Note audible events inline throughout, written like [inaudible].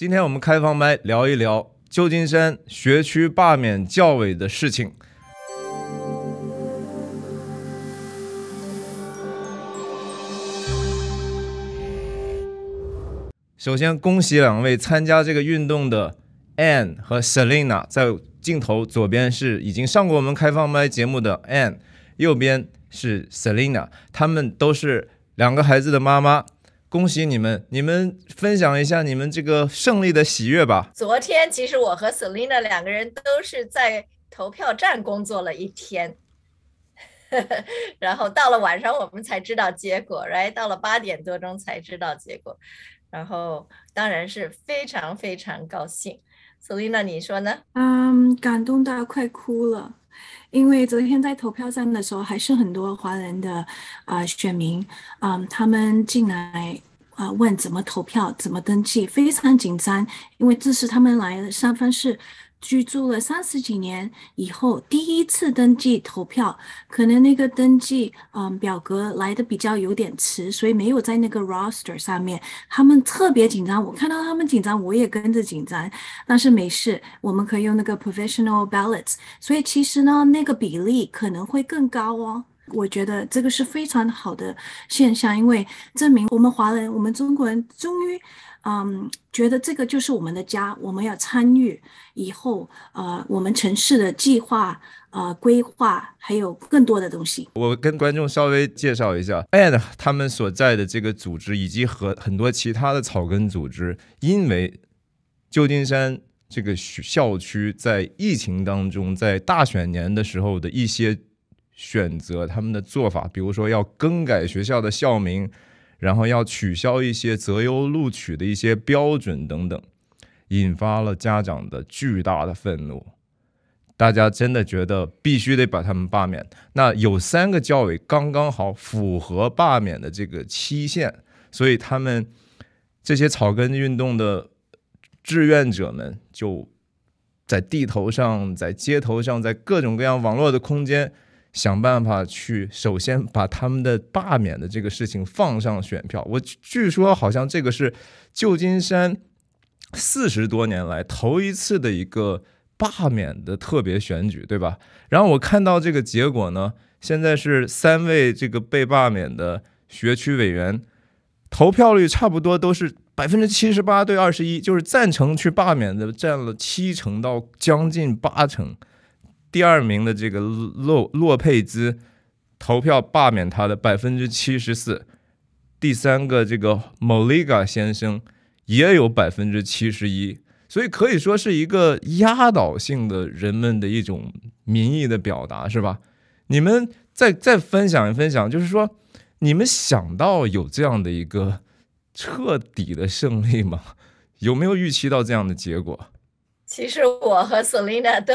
今天我们开放麦聊一聊旧金山学区罢免教委的事情。首先，恭喜两位参加这个运动的 Anne 和 Selina。在镜头左边是已经上过我们开放麦节目的 Anne，右边是 Selina，他们都是两个孩子的妈妈。恭喜你们！你们分享一下你们这个胜利的喜悦吧。昨天其实我和 Selina 两个人都是在投票站工作了一天，[laughs] 然后到了晚上我们才知道结果，来到了八点多钟才知道结果，然后当然是非常非常高兴。所以呢，你说呢？嗯，感动到快哭了，因为昨天在投票站的时候，还是很多华人的啊选民，嗯，他们进来啊问怎么投票、怎么登记，非常紧张，因为这是他们来的三方是。居住了三十几年以后，第一次登记投票，可能那个登记嗯表格来的比较有点迟，所以没有在那个 roster 上面。他们特别紧张，我看到他们紧张，我也跟着紧张。但是没事，我们可以用那个 professional ballots。所以其实呢，那个比例可能会更高哦。我觉得这个是非常好的现象，因为证明我们华人，我们中国人终于。嗯，觉得这个就是我们的家，我们要参与以后，呃，我们城市的计划、呃规划，还有更多的东西。我跟观众稍微介绍一下，AD n 他们所在的这个组织，以及和很多其他的草根组织，因为旧金山这个校区在疫情当中，在大选年的时候的一些选择，他们的做法，比如说要更改学校的校名。然后要取消一些择优录取的一些标准等等，引发了家长的巨大的愤怒。大家真的觉得必须得把他们罢免。那有三个教委刚刚好符合罢免的这个期限，所以他们这些草根运动的志愿者们就在地头上、在街头上、在各种各样网络的空间。想办法去首先把他们的罢免的这个事情放上选票。我据说好像这个是旧金山四十多年来头一次的一个罢免的特别选举，对吧？然后我看到这个结果呢，现在是三位这个被罢免的学区委员投票率差不多都是百分之七十八对二十一，就是赞成去罢免的占了七成到将近八成。第二名的这个洛洛佩兹投票罢免他的百分之七十四，第三个这个莫里嘎先生也有百分之七十一，所以可以说是一个压倒性的人们的一种民意的表达，是吧？你们再再分享一分享，就是说你们想到有这样的一个彻底的胜利吗？有没有预期到这样的结果？其实我和 i 琳娜都。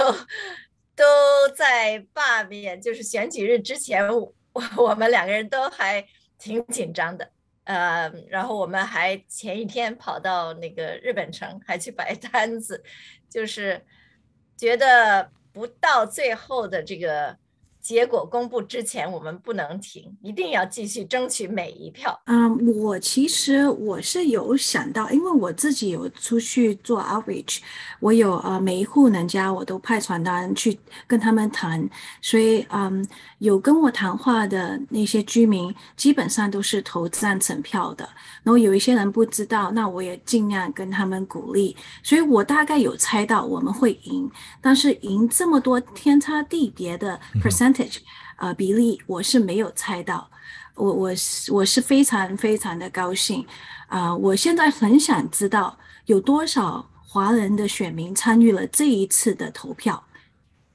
都在罢免，就是选举日之前，我我们两个人都还挺紧张的，呃，然后我们还前一天跑到那个日本城，还去摆摊子，就是觉得不到最后的这个。结果公布之前，我们不能停，一定要继续争取每一票。嗯，我其实我是有想到，因为我自己有出去做 outreach，我有呃每一户人家我都派传单去跟他们谈，所以嗯有跟我谈话的那些居民基本上都是投赞成票的。然后有一些人不知道，那我也尽量跟他们鼓励，所以我大概有猜到我们会赢，但是赢这么多天差地别的 percent。啊，比例，我是没有猜到，我我我是非常非常的高兴啊！我现在很想知道有多少华人的选民参与了这一次的投票，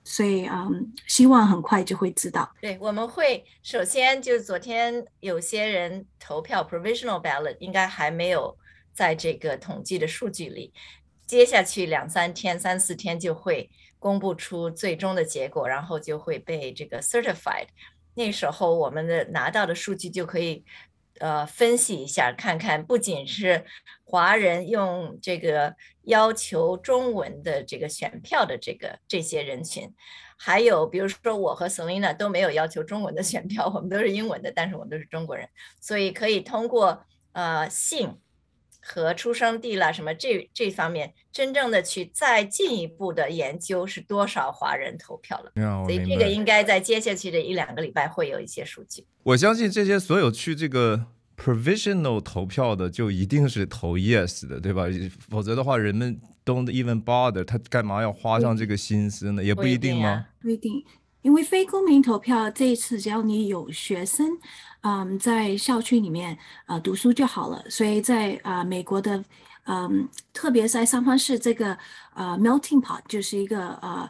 所以嗯，希望很快就会知道。对，我们会首先就昨天有些人投票，provisional ballot 应该还没有在这个统计的数据里，接下去两三天、三四天就会。公布出最终的结果，然后就会被这个 certified。那时候我们的拿到的数据就可以，呃，分析一下，看看不仅是华人用这个要求中文的这个选票的这个这些人群，还有比如说我和 Selina 都没有要求中文的选票，我们都是英文的，但是我们都是中国人，所以可以通过呃信和出生地啦，什么这这方面，真正的去再进一步的研究是多少华人投票了？所以这个应该在接下去的一两个礼拜会有一些数据。我相信这些所有去这个 provisional 投票的，就一定是投 yes 的，对吧？否则的话，人们 don't even bother，他干嘛要花上这个心思呢？也不一定吗？不一定，因为非公民投票这一次，只要你有学生。嗯，在校区里面啊读书就好了。所以在啊美国的，嗯，特别在三藩市这个呃 melting pot 就是一个呃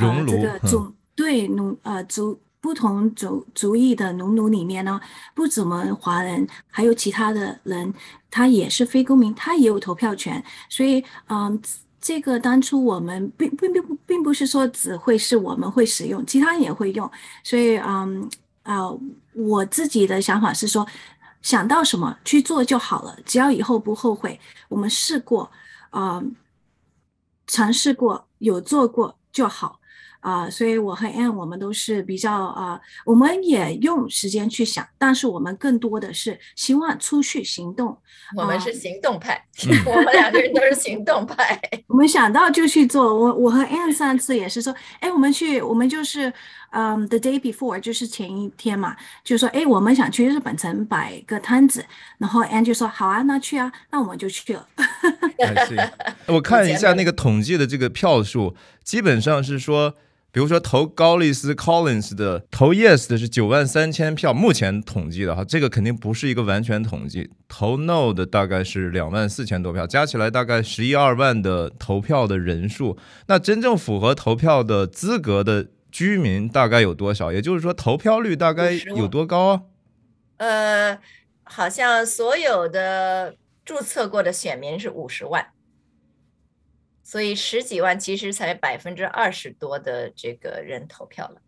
呃这个种对农呃族不同族族裔的农奴里面呢，不怎么华人，还有其他的人，他也是非公民，他也有投票权。所以嗯，这个当初我们并并并并不是说只会是我们会使用，其他人也会用。所以嗯啊。我自己的想法是说，想到什么去做就好了，只要以后不后悔。我们试过，啊，尝试过，有做过就好，啊，所以我和 Anne 我们都是比较啊，我们也用时间去想，但是我们更多的是希望出去行动。我们是行动派，[laughs] 我们两个人都是行动派。[laughs] 我们想到就去做。我我和 Anne 上次也是说，哎，我们去，我们就是。嗯，the day before 就是前一天嘛，就说哎，我们想去日本城摆个摊子，然后 Ang 就说好啊，那去啊，那我们就去了。[laughs] 我看一下那个统计的这个票数，基本上是说，比如说投高丽斯 Collins 的投 Yes 的是九万三千票，目前统计的哈，这个肯定不是一个完全统计，投 No 的大概是两万四千多票，加起来大概十一二万的投票的人数，那真正符合投票的资格的。居民大概有多少？也就是说，投票率大概有多高？呃，好像所有的注册过的选民是五十万，所以十几万其实才百分之二十多的这个人投票了，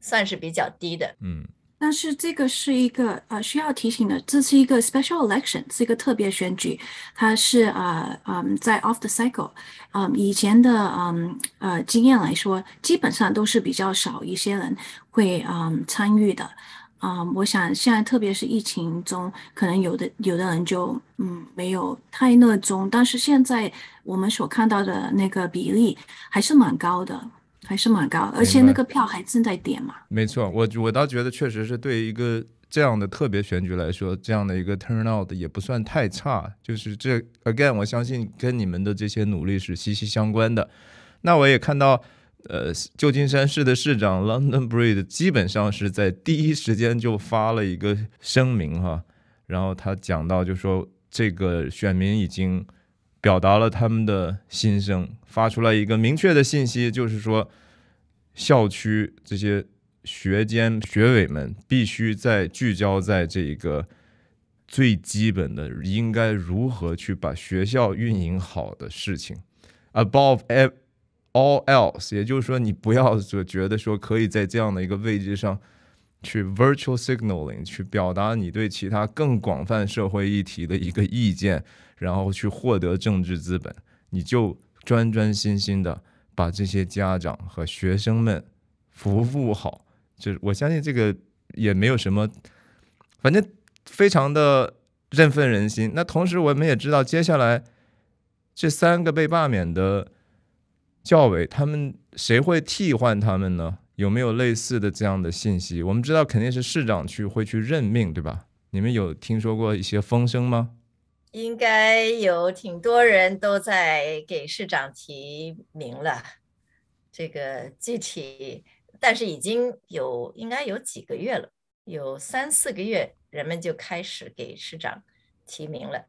算是比较低的。嗯。但是这个是一个呃需要提醒的，这是一个 special election，是一个特别选举，它是啊啊在 off the cycle，嗯，以前的嗯呃经验来说，基本上都是比较少一些人会啊参与的，啊，我想现在特别是疫情中，可能有的有的人就嗯没有太热衷，但是现在我们所看到的那个比例还是蛮高的。还是蛮高，而且那个票还正在点嘛。没错，我我倒觉得，确实是对于一个这样的特别选举来说，这样的一个 turnout 也不算太差。就是这 again，我相信跟你们的这些努力是息息相关的。那我也看到，呃，旧金山市的市长 London Breed 基本上是在第一时间就发了一个声明哈，然后他讲到就说这个选民已经。表达了他们的心声，发出来一个明确的信息，就是说，校区这些学监、学委们必须在聚焦在这个最基本的，应该如何去把学校运营好的事情。Above all else，也就是说，你不要觉得说可以在这样的一个位置上。去 virtual signaling 去表达你对其他更广泛社会议题的一个意见，然后去获得政治资本，你就专专心心的把这些家长和学生们服务好。这我相信这个也没有什么，反正非常的振奋人心。那同时我们也知道，接下来这三个被罢免的教委，他们谁会替换他们呢？有没有类似的这样的信息？我们知道肯定是市长去会去任命，对吧？你们有听说过一些风声吗？应该有，挺多人都在给市长提名了。这个具体，但是已经有应该有几个月了，有三四个月，人们就开始给市长提名了。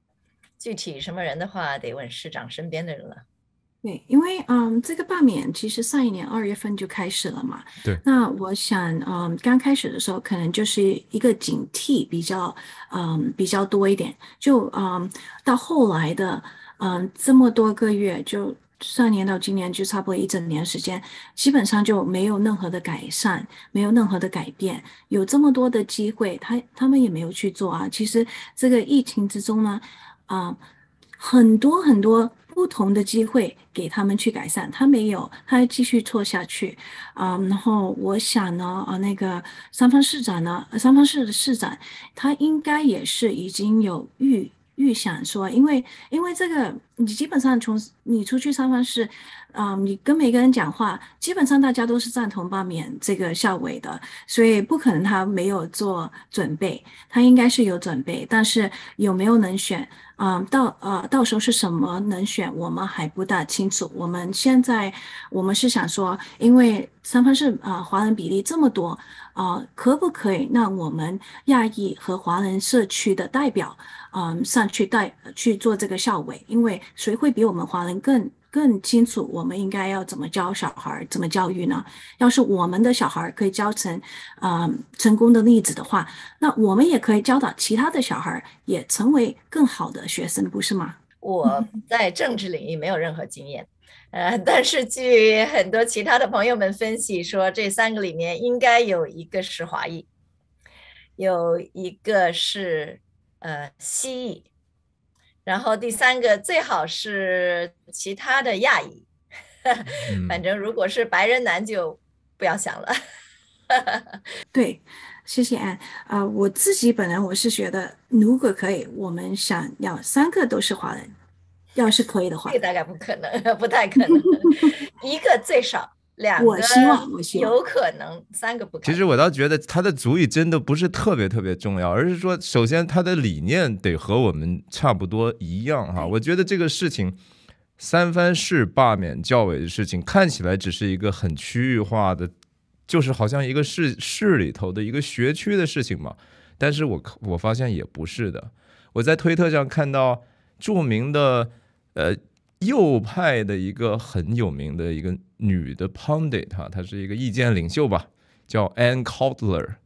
具体什么人的话，得问市长身边的人了。对，因为嗯，这个罢免其实上一年二月份就开始了嘛。对，那我想嗯，刚开始的时候可能就是一个警惕比较嗯比较多一点，就嗯到后来的嗯这么多个月，就上年到今年就差不多一整年时间，基本上就没有任何的改善，没有任何的改变。有这么多的机会，他他们也没有去做啊。其实这个疫情之中呢，啊。很多很多不同的机会给他们去改善，他没有，他还继续错下去啊。然后我想呢，啊，那个三方市长呢，三方市的市长，他应该也是已经有预。预想说，因为因为这个，你基本上从你出去三班是，啊，你跟每个人讲话，基本上大家都是赞同罢免这个校委的，所以不可能他没有做准备，他应该是有准备，但是有没有能选，啊，到呃到时候是什么能选，我们还不大清楚。我们现在我们是想说，因为三藩市啊华人比例这么多，啊，可不可以让我们亚裔和华人社区的代表？嗯，上去带去做这个校委，因为谁会比我们华人更更清楚我们应该要怎么教小孩、怎么教育呢？要是我们的小孩可以教成啊成功的例子的话，那我们也可以教导其他的小孩也成为更好的学生，不是吗？我在政治领域没有任何经验，呃，但是据很多其他的朋友们分析说，这三个里面应该有一个是华裔，有一个是。呃，西裔，然后第三个最好是其他的亚裔，反正如果是白人男就不要想了。[laughs] 对，谢谢安啊，我自己本来我是觉得，如果可以，我们想要三个都是华人，要是可以的话，这个大概不可能，[laughs] 不太可能，[laughs] 一个最少。两个，我希望有可能三个，不。其实我倒觉得他的主意真的不是特别特别重要，而是说，首先他的理念得和我们差不多一样哈。我觉得这个事情，三藩市罢免教委的事情，看起来只是一个很区域化的，就是好像一个市市里头的一个学区的事情嘛。但是我我发现也不是的，我在推特上看到著名的呃。右派的一个很有名的一个女的 pundit 哈，她是一个意见领袖吧，叫 Ann c o u l e r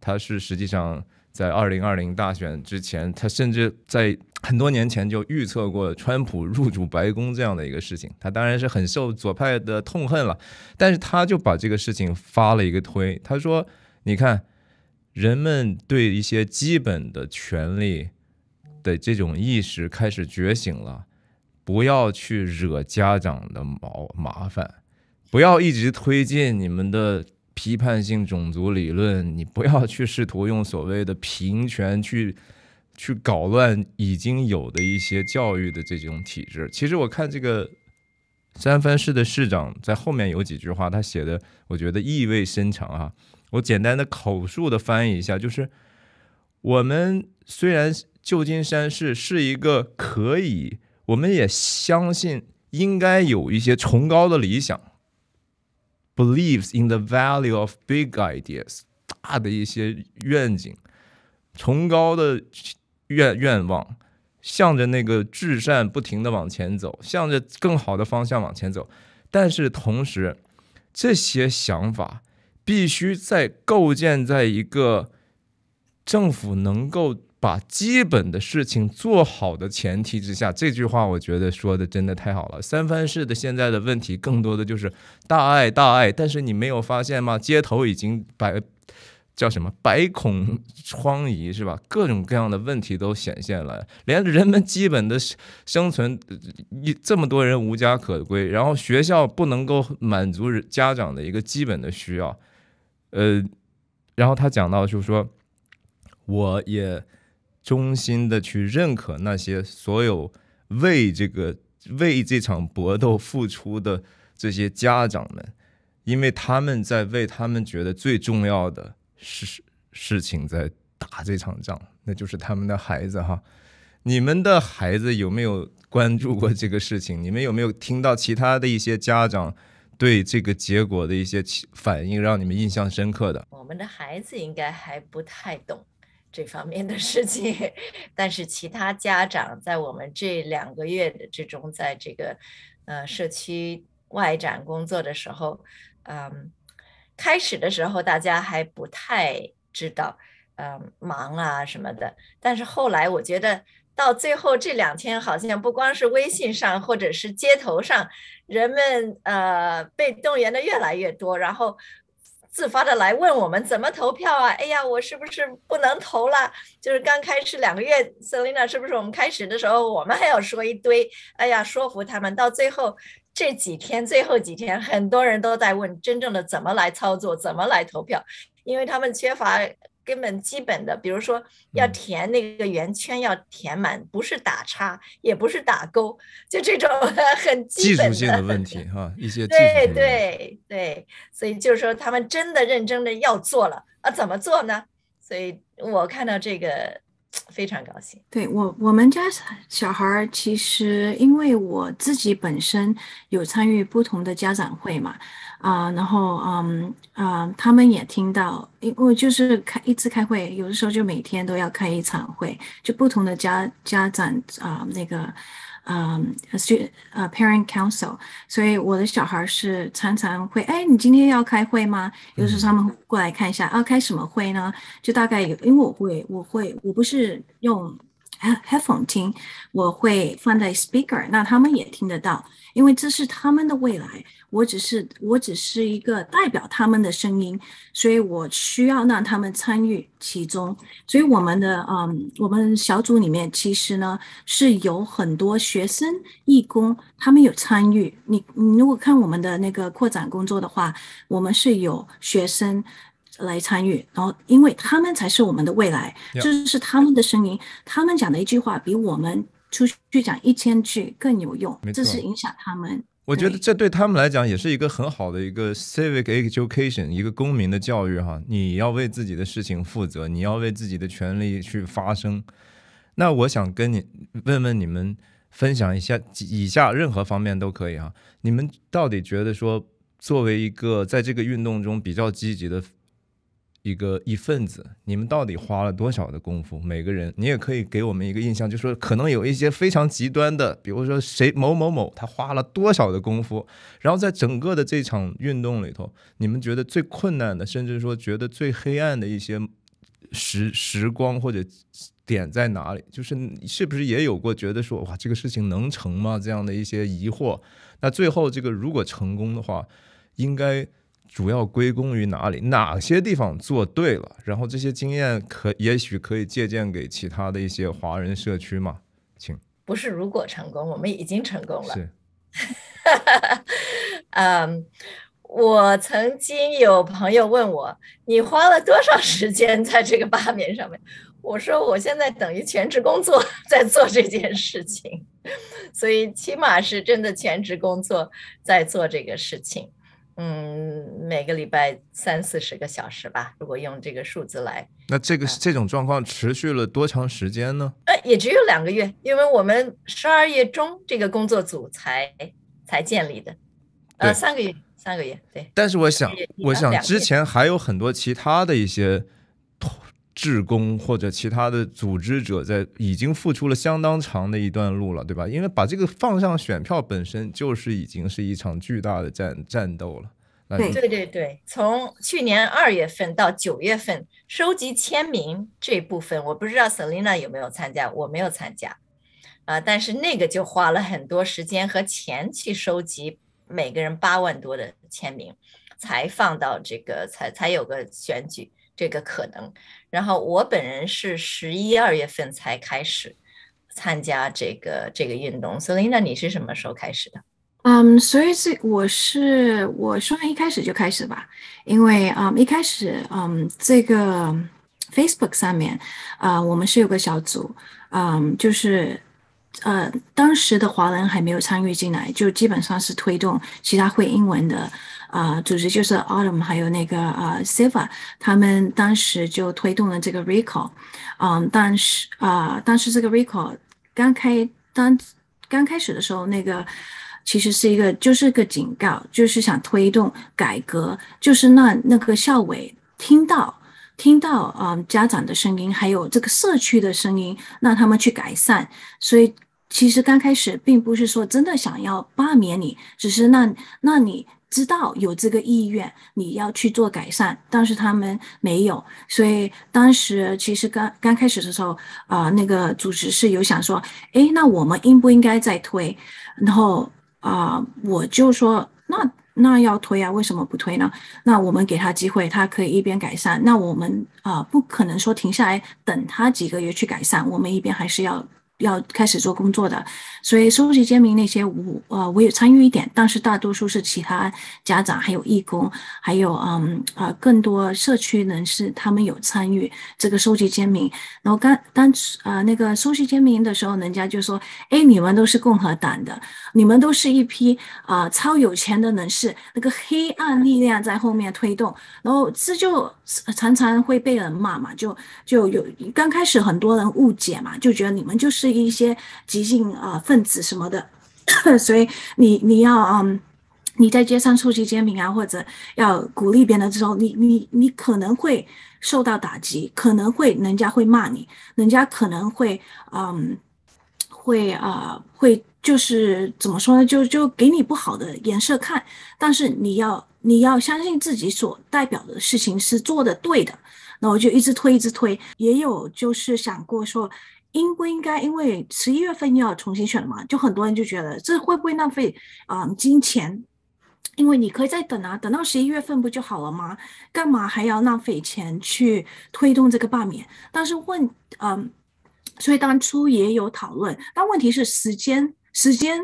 她是实际上在2020大选之前，她甚至在很多年前就预测过川普入主白宫这样的一个事情。她当然是很受左派的痛恨了，但是她就把这个事情发了一个推，她说：“你看，人们对一些基本的权利的这种意识开始觉醒了。”不要去惹家长的毛麻烦，不要一直推进你们的批判性种族理论。你不要去试图用所谓的平权去去搞乱已经有的一些教育的这种体制。其实我看这个三藩市的市长在后面有几句话，他写的我觉得意味深长啊。我简单的口述的翻译一下，就是我们虽然旧金山市是一个可以。我们也相信，应该有一些崇高的理想，believes in the value of big ideas，大的一些愿景、崇高的愿愿望，向着那个至善不停的往前走，向着更好的方向往前走。但是同时，这些想法必须在构建在一个政府能够。把基本的事情做好的前提之下，这句话我觉得说的真的太好了。三藩市的现在的问题，更多的就是大爱大爱，但是你没有发现吗？街头已经百叫什么百孔疮痍是吧？各种各样的问题都显现了，连人们基本的生存，一这么多人无家可归，然后学校不能够满足家长的一个基本的需要，呃，然后他讲到就是说，我也。衷心的去认可那些所有为这个为这场搏斗付出的这些家长们，因为他们在为他们觉得最重要的事事情在打这场仗，那就是他们的孩子哈。你们的孩子有没有关注过这个事情？你们有没有听到其他的一些家长对这个结果的一些反应让你们印象深刻的？我们的孩子应该还不太懂。这方面的事情，[laughs] 但是其他家长在我们这两个月的之中，在这个呃社区外展工作的时候，嗯，开始的时候大家还不太知道，嗯，忙啊什么的，但是后来我觉得到最后这两天，好像不光是微信上，或者是街头上，人们呃被动员的越来越多，然后。自发的来问我们怎么投票啊！哎呀，我是不是不能投了？就是刚开始两个月，Selina 是不是我们开始的时候，我们还要说一堆，哎呀，说服他们。到最后这几天，最后几天，很多人都在问真正的怎么来操作，怎么来投票，因为他们缺乏。根本基本的，比如说要填那个圆圈，要填满，不是打叉，也不是打勾，就这种 [laughs] 很基本的。技术性的问 [laughs] 题哈，一些对对对，所以就是说他们真的认真的要做了啊？怎么做呢？所以我看到这个。非常高兴，对我我们家小孩儿其实，因为我自己本身有参与不同的家长会嘛，啊，然后嗯啊，他们也听到，因为就是开一次开会，有的时候就每天都要开一场会，就不同的家家长啊那个。嗯，n t 呃，parent council，所以我的小孩是常常会，哎，你今天要开会吗？有时候他们过来看一下，要开什么会呢？就大概有，因为我会，我会，我不是用。h e a d p h o n e 我会放在 speaker，那他们也听得到，因为这是他们的未来。我只是我只是一个代表他们的声音，所以我需要让他们参与其中。所以我们的嗯，我们小组里面其实呢是有很多学生义工，他们有参与。你你如果看我们的那个扩展工作的话，我们是有学生。来参与，然后因为他们才是我们的未来，这是他们的声音，他们讲的一句话比我们出去讲一千句更有用。这是影响他们。我觉得这对他们来讲也是一个很好的一个 civic education，一个公民的教育。哈，你要为自己的事情负责，你要为自己的权利去发声。那我想跟你问问你们，分享一下以下任何方面都可以哈。你们到底觉得说作为一个在这个运动中比较积极的？一个一份子，你们到底花了多少的功夫？每个人，你也可以给我们一个印象，就说可能有一些非常极端的，比如说谁某某某，他花了多少的功夫？然后在整个的这场运动里头，你们觉得最困难的，甚至说觉得最黑暗的一些时时光或者点在哪里？就是是不是也有过觉得说哇，这个事情能成吗？这样的一些疑惑？那最后这个如果成功的话，应该。主要归功于哪里？哪些地方做对了？然后这些经验可也许可以借鉴给其他的一些华人社区嘛？请不是，如果成功，我们已经成功了。是，[laughs] 嗯，我曾经有朋友问我，你花了多少时间在这个八棉上面？我说我现在等于全职工作在做这件事情，所以起码是真的全职工作在做这个事情。嗯，每个礼拜三四十个小时吧，如果用这个数字来，那这个这种状况持续了多长时间呢？呃，也只有两个月，因为我们十二月中这个工作组才才建立的，呃，三个月，三个月，对。但是我想，我想之前还有很多其他的一些。志工或者其他的组织者，在已经付出了相当长的一段路了，对吧？因为把这个放上选票本身就是已经是一场巨大的战战斗了。对对对，从去年二月份到九月份收集签名这部分，我不知道 Selina 有没有参加，我没有参加。啊，但是那个就花了很多时间和钱去收集每个人八万多的签名，才放到这个，才才有个选举。这个可能，然后我本人是十一二月份才开始参加这个这个运动。所以，那你是什么时候开始的？嗯，所以这我是我算一开始就开始吧，因为嗯一开始嗯这个 Facebook 上面啊，我们是有个小组，嗯就是呃当时的华人还没有参与进来，就基本上是推动其他会英文的。啊，组织就是 Autumn，还有那个啊 Siva，他们当时就推动了这个 recall。嗯，但是啊，当时这个 recall 刚开，当刚开始的时候，那个其实是一个，就是个警告，就是想推动改革，就是让那个校委听到，听到啊家长的声音，还有这个社区的声音，让他们去改善。所以其实刚开始并不是说真的想要罢免你，只是让让你。知道有这个意愿，你要去做改善，但是他们没有，所以当时其实刚刚开始的时候啊，那个组织是有想说，哎，那我们应不应该再推？然后啊，我就说，那那要推啊，为什么不推呢？那我们给他机会，他可以一边改善，那我们啊不可能说停下来等他几个月去改善，我们一边还是要。要开始做工作的，所以收集签名那些我啊，我也参与一点，但是大多数是其他家长、还有义工，还有啊啊，更多社区人士他们有参与这个收集签名。然后刚当啊那个收集签名的时候，人家就说：“哎，你们都是共和党的，你们都是一批啊超有钱的人士，那个黑暗力量在后面推动。”然后这就常常会被人骂嘛，就就有刚开始很多人误解嘛，就觉得你们就是。一些激进啊分子什么的，[coughs] 所以你你要嗯，你在街上收集签名啊，或者要鼓励别人的时候，你你你可能会受到打击，可能会人家会骂你，人家可能会嗯，会啊会就是怎么说呢？就就给你不好的颜色看。但是你要你要相信自己所代表的事情是做的对的。那我就一直推一直推，也有就是想过说。应不应该因为十一月份要重新选了嘛？就很多人就觉得这会不会浪费啊金钱？因为你可以再等啊，等到十一月份不就好了吗？干嘛还要浪费钱去推动这个罢免？但是问嗯，所以当初也有讨论，但问题是时间时间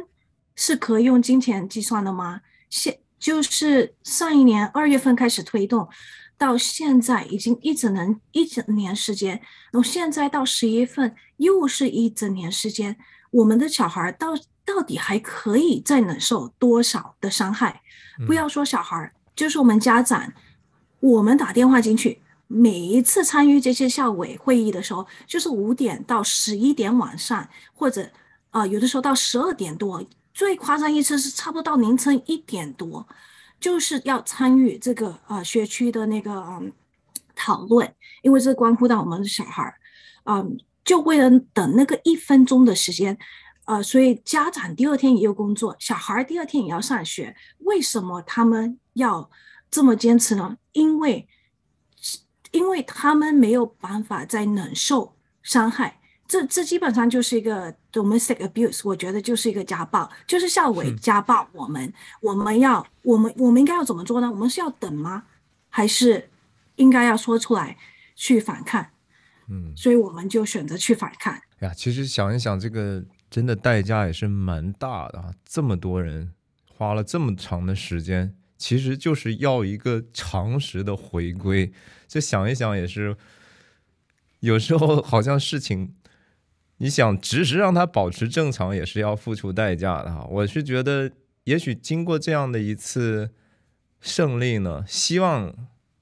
是可以用金钱计算的吗？现就是上一年二月份开始推动。到现在已经一整年一整年时间，然后现在到十一月份又是一整年时间。我们的小孩到到底还可以再忍受多少的伤害？不要说小孩儿，就是我们家长，我们打电话进去，每一次参与这些校委会议的时候，就是五点到十一点晚上，或者啊有的时候到十二点多，最夸张一次是差不多到凌晨一点多。就是要参与这个呃学区的那个讨论，因为这关乎到我们的小孩儿，嗯，就为了等那个一分钟的时间，呃，所以家长第二天也有工作，小孩儿第二天也要上学，为什么他们要这么坚持呢？因为，因为他们没有办法再忍受伤害。这这基本上就是一个 domestic abuse，我觉得就是一个家暴，就是校委家暴我们。我们要我们我们应该要怎么做呢？我们是要等吗？还是应该要说出来去反抗？嗯，所以我们就选择去反抗。哎呀，其实想一想，这个真的代价也是蛮大的啊！这么多人花了这么长的时间，其实就是要一个常识的回归。这想一想也是，有时候好像事情。你想只是让它保持正常，也是要付出代价的哈。我是觉得，也许经过这样的一次胜利呢，希望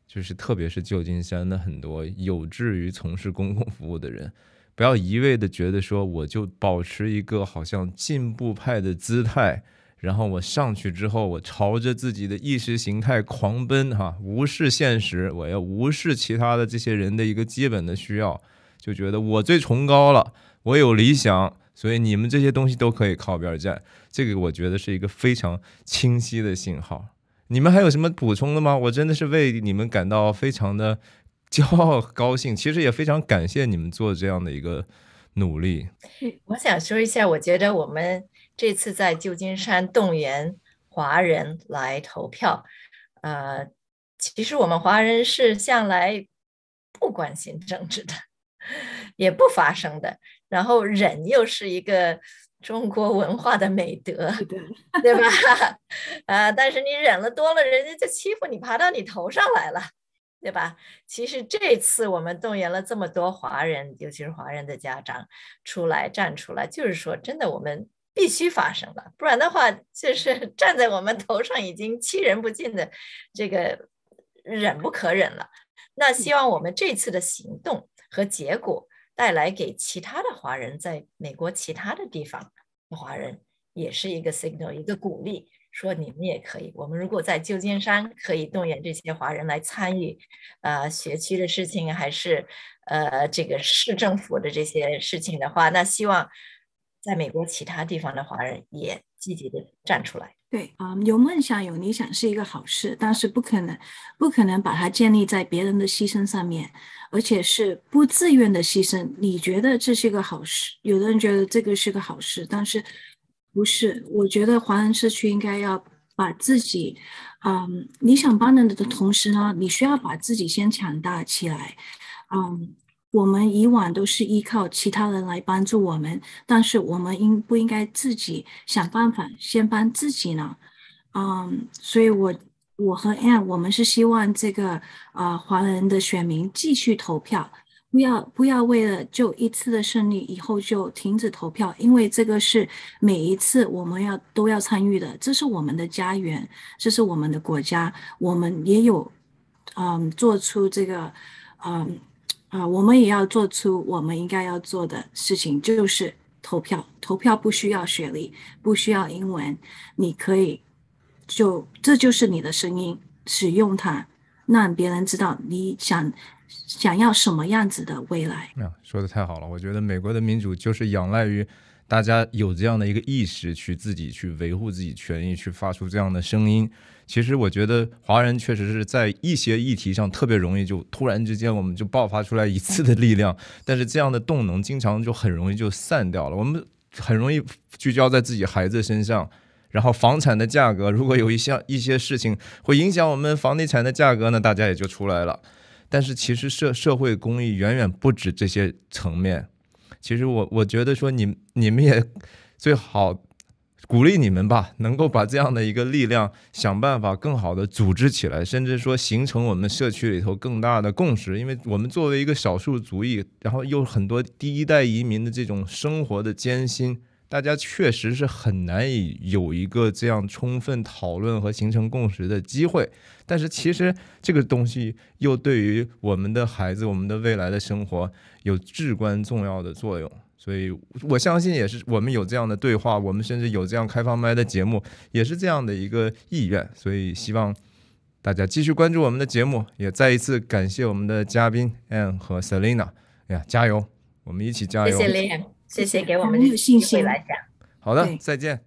就是特别是旧金山的很多有志于从事公共服务的人，不要一味的觉得说我就保持一个好像进步派的姿态，然后我上去之后我朝着自己的意识形态狂奔哈，无视现实，我要无视其他的这些人的一个基本的需要，就觉得我最崇高了。我有理想，所以你们这些东西都可以靠边站。这个我觉得是一个非常清晰的信号。你们还有什么补充的吗？我真的是为你们感到非常的骄傲高兴，其实也非常感谢你们做这样的一个努力。我想说一下，我觉得我们这次在旧金山动员华人来投票，呃，其实我们华人是向来不关心政治的，也不发声的。然后忍又是一个中国文化的美德，对吧？[laughs] 啊，但是你忍了多了，人家就欺负你，爬到你头上来了，对吧？其实这次我们动员了这么多华人，尤其是华人的家长出来站出来，就是说真的，我们必须发声了，不然的话，就是 [laughs] 站在我们头上已经欺人不尽的这个忍不可忍了。那希望我们这次的行动和结果。带来给其他的华人，在美国其他的地方的华人，也是一个 signal，一个鼓励，说你们也可以。我们如果在旧金山可以动员这些华人来参与，呃，学区的事情，还是呃这个市政府的这些事情的话，那希望在美国其他地方的华人也积极的站出来。对啊，有梦想、有理想是一个好事，但是不可能，不可能把它建立在别人的牺牲上面，而且是不自愿的牺牲。你觉得这是个好事？有的人觉得这个是个好事，但是不是？我觉得华人社区应该要把自己，嗯，你想帮人的同时呢，你需要把自己先强大起来，嗯。我们以往都是依靠其他人来帮助我们，但是我们应不应该自己想办法先帮自己呢？嗯，所以，我我和 n 我们是希望这个啊，华人的选民继续投票，不要不要为了就一次的胜利以后就停止投票，因为这个是每一次我们要都要参与的，这是我们的家园，这是我们的国家，我们也有，嗯，做出这个，嗯。啊，我们也要做出我们应该要做的事情，就是投票。投票不需要学历，不需要英文，你可以，就这就是你的声音，使用它，让别人知道你想想要什么样子的未来。啊，说的太好了，我觉得美国的民主就是仰赖于大家有这样的一个意识，去自己去维护自己权益，去发出这样的声音。其实我觉得华人确实是在一些议题上特别容易就突然之间我们就爆发出来一次的力量，但是这样的动能经常就很容易就散掉了。我们很容易聚焦在自己孩子身上，然后房产的价格如果有一项一些事情会影响我们房地产的价格呢，大家也就出来了。但是其实社社会公益远远不止这些层面。其实我我觉得说你你们也最好。鼓励你们吧，能够把这样的一个力量想办法更好的组织起来，甚至说形成我们社区里头更大的共识。因为我们作为一个少数族裔，然后又很多第一代移民的这种生活的艰辛，大家确实是很难以有一个这样充分讨论和形成共识的机会。但是其实这个东西又对于我们的孩子、我们的未来的生活有至关重要的作用。所以，我相信也是我们有这样的对话，我们甚至有这样开放麦的节目，也是这样的一个意愿。所以，希望大家继续关注我们的节目，也再一次感谢我们的嘉宾 Ann 和 Selina。哎呀，加油，我们一起加油！谢谢谢谢给我们有信心来讲。好的，再见。